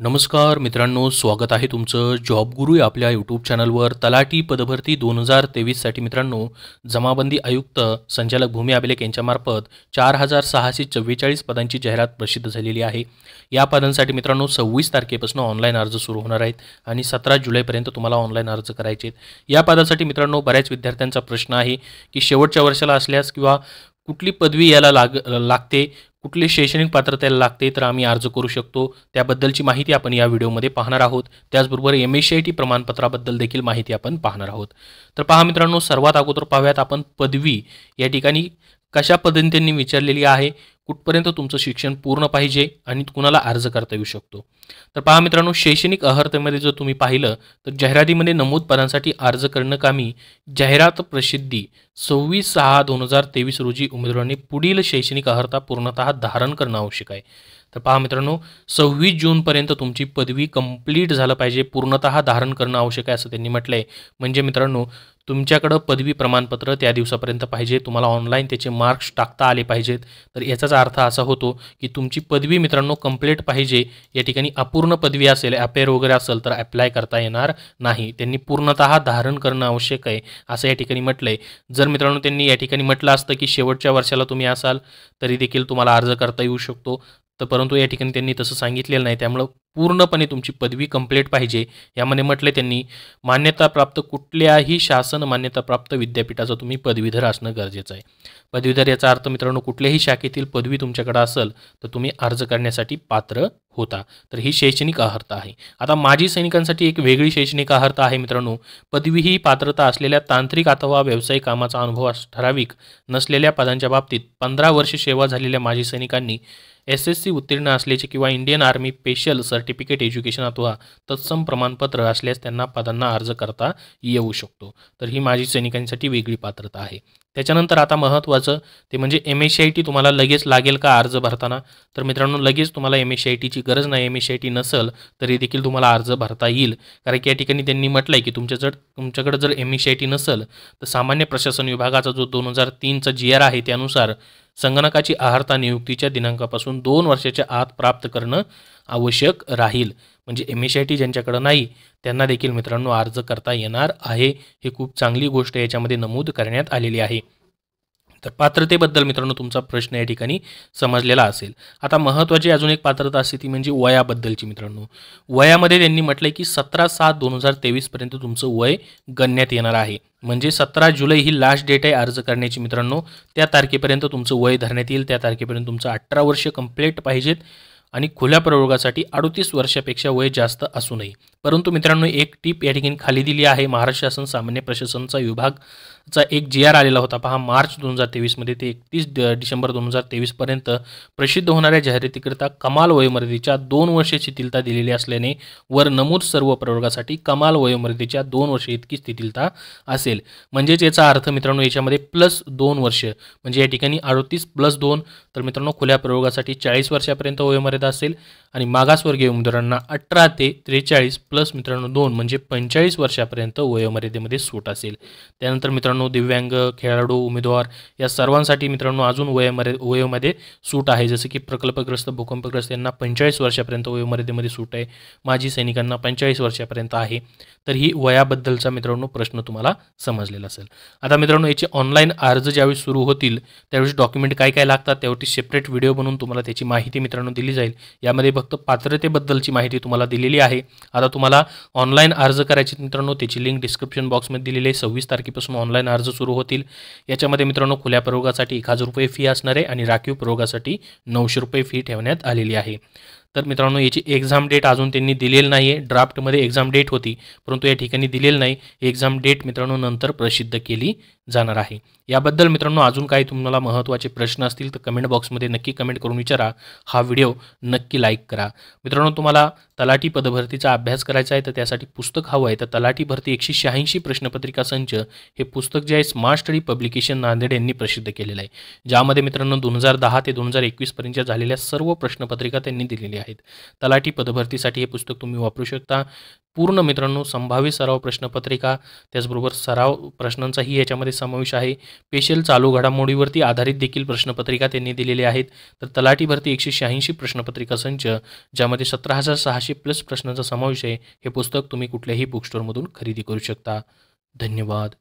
नमस्कार मित्रांनो स्वागत आहे तुमचं जॉब गुरु या आपल्या यूट्यूब चॅनलवर तलाठी पदभरती दोन हजार तेवीससाठी मित्रांनो जमाबंदी आयुक्त संचालक भूमी अभिलेख यांच्यामार्फत चार हजार सहाशे चव्वेचाळीस पदांची जाहिरात प्रसिद्ध झालेली आहे या पदांसाठी मित्रांनो सव्वीस तारखेपासून ऑनलाईन अर्ज सुरू होणार आहेत आणि सतरा जुलैपर्यंत तुम्हाला ऑनलाईन अर्ज करायचे आहेत या पदासाठी मित्रांनो बऱ्याच विद्यार्थ्यांचा प्रश्न आहे की शेवटच्या वर्षाला असल्यास किंवा कुठली पदवी याला लाग लागते कुठली शैक्षणिक पात्रता याला लागते तर आम्ही अर्ज करू शकतो त्याबद्दलची माहिती आपण या व्हिडिओमध्ये पाहणार आहोत त्याचबरोबर एम एस आय टी प्रमाणपत्राबद्दल देखील माहिती आपण पाहणार आहोत तर पहा मित्रांनो सर्वात अगोदर पाहूयात आपण पदवी या ठिकाणी कशा पद्धतीने विचारलेली आहे कुठपर्यंत तुमचं शिक्षण पूर्ण पाहिजे आणि कुणाला अर्ज करता येऊ शकतो तर पहा मित्रांनो शैक्षणिक अहर्तेमध्ये जर तुम्ही पाहिलं तर जाहिरातीमध्ये नमूद पदांसाठी अर्ज करणं कामी जाहिरात प्रसिद्धी सव्वीस सहा दोन हजार तेवीस रोजी उमेदवारांनी पुढील शैक्षणिक अहर्ता पूर्णतः धारण करणं आवश्यक आहे तर पहा मित्रांनो सव्वीस जूनपर्यंत तुमची पदवी कंप्लीट झालं पाहिजे पूर्णतः धारण करणं आवश्यक आहे असं त्यांनी म्हटलं म्हणजे मित्रांनो तुमच्याकडं पदवी प्रमाणपत्र त्या दिवसापर्यंत पाहिजे तुम्हाला ऑनलाईन त्याचे मार्क्स टाकता आले पाहिजेत तर याचाच याचा अर्थ असा होतो की तुमची पदवी मित्रांनो कंप्लीट पाहिजे या ठिकाणी अपूर्ण पदवी असेल अपेअर वगैरे असेल तर अप्लाय करता येणार नाही त्यांनी पूर्णतः धारण करणं आवश्यक आहे असं या ठिकाणी म्हटलं आहे जर मित्रांनो त्यांनी या ठिकाणी म्हटलं असतं की शेवटच्या वर्षाला तुम्ही असाल तरी देखील तुम्हाला अर्ज करता येऊ शकतो तर परंतु या ठिकाणी त्यांनी तसं सांगितलेलं नाही त्यामुळं पूर्णपणे तुमची पदवी कंप्लीट पाहिजे यामध्ये म्हटले त्यांनी मान्यताप्राप्त कुठल्याही शासन मान्यताप्राप्त विद्यापीठाचा तुम्ही पदवीधर असणं गरजेचं आहे पदवीधर याचा अर्थ मित्रांनो कुठल्याही शाखेतील पदवी तुमच्याकडं असेल तर तुम्ही अर्ज करण्यासाठी पात्र होता तर ही शैक्षणिक अर्हता आहे आता माजी सैनिकांसाठी एक वेगळी शैक्षणिक अर्हता आहे मित्रांनो पदवी ही पात्रता असलेल्या तांत्रिक अथवा व्यावसायिक कामाचा अनुभव ठराविक नसलेल्या पदांच्या बाबतीत पंधरा वर्ष सेवा झालेल्या माजी सैनिकांनी एस एस सी उत्तीर्ण असल्याचे किंवा Indian army special certificate education अथवा तत्सम प्रमाणपत्र असल्यास त्यांना पदांना अर्ज करता येऊ शकतो तर ही माझी सैनिकांसाठी वेगळी पात्रता आहे त्याच्यानंतर आता महत्त्वाचं ते म्हणजे M S C I T तुम्हाला लगेच लागेल का अर्ज भरताना तर मित्रांनो लगेच तुम्हाला एम एस सी आय टीची गरज नाही M S C I T नसेल तरी देखील तुम्हाला अर्ज भरता येईल कारण की या ठिकाणी त्यांनी म्हटलं आहे की तुमच्या जर तुमच्याकडे जर M S C I T नसेल तर सामान्य प्रशासन विभागाचा जो दोन हजार तीनचा जी आर आहे त्यानुसार संगणकाची आहारता नियुक्तीच्या दिनांकापासून दोन वर्षाच्या आत प्राप्त करणं आवश्यक राहील म्हणजे एम एस आय टी ज्यांच्याकडं नाही त्यांना देखील मित्रांनो अर्ज करता येणार आहे ही खूप चांगली गोष्ट याच्यामध्ये नमूद करण्यात आलेली आहे तर पात्रतेबद्दल मित्रांनो तुमचा प्रश्न या ठिकाणी समजलेला असेल आता महत्त्वाची अजून एक पात्रता असते ती म्हणजे वयाबद्दलची मित्रांनो वयामध्ये त्यांनी म्हटलं की सतरा सात दोन हजार तेवीसपर्यंत तुमचं वय गणण्यात येणार आहे म्हणजे सतरा जुलै ही लास्ट डेट आहे अर्ज करण्याची मित्रांनो त्या तारखेपर्यंत तुमचं वय धरण्यात येईल त्या तारखेपर्यंत तुमचं अठरा वर्ष कंप्लीट पाहिजेत आणि खुल्या प्रयोगासाठी अडतीस वर्षापेक्षा वय जास्त असू नये परंतु मित्रांनो एक टीप या ठिकाणी खाली दिली आहे महाराष्ट्र शासन सामान्य प्रशासनचा विभाग चा एक जी आर आलेला होता पहा मार्च दोन हजार तेवीसमध्ये ते एकतीस डिसेंबर दोन हजार तेवीसपर्यंत प्रसिद्ध होणाऱ्या जाहिरातीकरिता कमाल वयोमर्यादेच्या दोन वर्षे शिथिलता दिलेली असल्याने वर नमूद सर्व प्रवर्गासाठी कमाल वयोमर्यादेच्या दोन वर्षे इतकी शिथिलता असेल म्हणजेच याचा अर्थ मित्रांनो याच्यामध्ये प्लस दोन वर्ष म्हणजे या ठिकाणी अडतीस प्लस दोन तर मित्रांनो खुल्या प्रयोगासाठी चाळीस वर्षापर्यंत वयोमर्यादा असेल आणि मागासवर्गीय उमेदवारांना अठरा ते त्रेचाळीस प्लस मित्रांनो दोन म्हणजे पंचेचाळीस वर्षापर्यंत वयोमर्यादेमध्ये सूट असेल त्यानंतर मित्रांनो मित्रांनो दिव्यांग खेळाडू उमेदवार या सर्वांसाठी मित्रांनो अजून वयामध्ये वयोमध्ये सूट आहे जसं की प्रकल्पग्रस्त भूकंपग्रस्त यांना पंचेचाळीस वर्षापर्यंत वयोमर्यादेमध्ये सूट आहे माजी सैनिकांना पंचेचाळीस वर्षापर्यंत आहे तर ही वयाबद्दलचा मित्रांनो प्रश्न तुम्हाला समजलेला असेल आता मित्रांनो याचे ऑनलाईन अर्ज ज्यावेळी सुरू होतील त्यावेळेस डॉक्युमेंट काय काय लागतात त्यावरती सेपरेट व्हिडिओ बनवून तुम्हाला त्याची माहिती मित्रांनो दिली जाईल यामध्ये फक्त पात्रतेबद्दलची माहिती तुम्हाला दिलेली आहे आता तुम्हाला ऑनलाईन अर्ज करायचे मित्रांनो त्याची लिंक डिस्क्रिप्शन बॉक्समध्ये दिलेली आहे सव्वीस तारखेपासून ऑनलाईन अर्ज सुरू होतील याच्यामध्ये मित्रांनो खुल्या प्रयोगासाठी एक हजार रुपये फी असणार आहे आणि राखीव प्रयोगासाठी नऊशे रुपये फी ठेवण्यात आलेली आहे तर मित्रांनो याची एक्झाम डेट अजून त्यांनी दिलेली नाही आहे ड्राफ्टमध्ये एक्झाम डेट होती परंतु या ठिकाणी दिलेली नाही एक्झाम डेट मित्रांनो नंतर प्रसिद्ध केली जाणार आहे याबद्दल मित्रांनो अजून काही तुम्हाला महत्त्वाचे प्रश्न असतील तर कमेंट बॉक्समध्ये नक्की कमेंट करून विचारा हा व्हिडिओ नक्की लाईक करा मित्रांनो तुम्हाला तलाठी पदभरतीचा अभ्यास करायचा आहे तर त्यासाठी पुस्तक हवं आहे तर तलाठी भरती एकशे शहाऐंशी प्रश्नपत्रिका संच हे पुस्तक जे आहे स्मार्ट स्टडी पब्लिकेशन नांदेड यांनी प्रसिद्ध केलेलं आहे ज्यामध्ये मित्रांनो दोन हजार दहा ते दोन हजार एकवीसपर्यंतच्या झालेल्या सर्व प्रश्नपत्रिका त्यांनी दिलेली आहे आहेत तलाठी पदभरतीसाठी हे पुस्तक तुम्ही वापरू शकता पूर्ण मित्रांनो संभाव्य सराव प्रश्नपत्रिका त्याचबरोबर सराव प्रश्नांचाही याच्यामध्ये समावेश आहे स्पेशल चालू घडामोडीवरती आधारित देखील प्रश्नपत्रिका त्यांनी दिलेली आहेत तर तलाठी भरती एकशे शहाऐंशी प्रश्नपत्रिका संच ज्यामध्ये सतरा हजार सहाशे प्लस प्रश्नांचा समावेश आहे हे पुस्तक तुम्ही कुठल्याही बुकस्टोरमधून खरेदी करू शकता धन्यवाद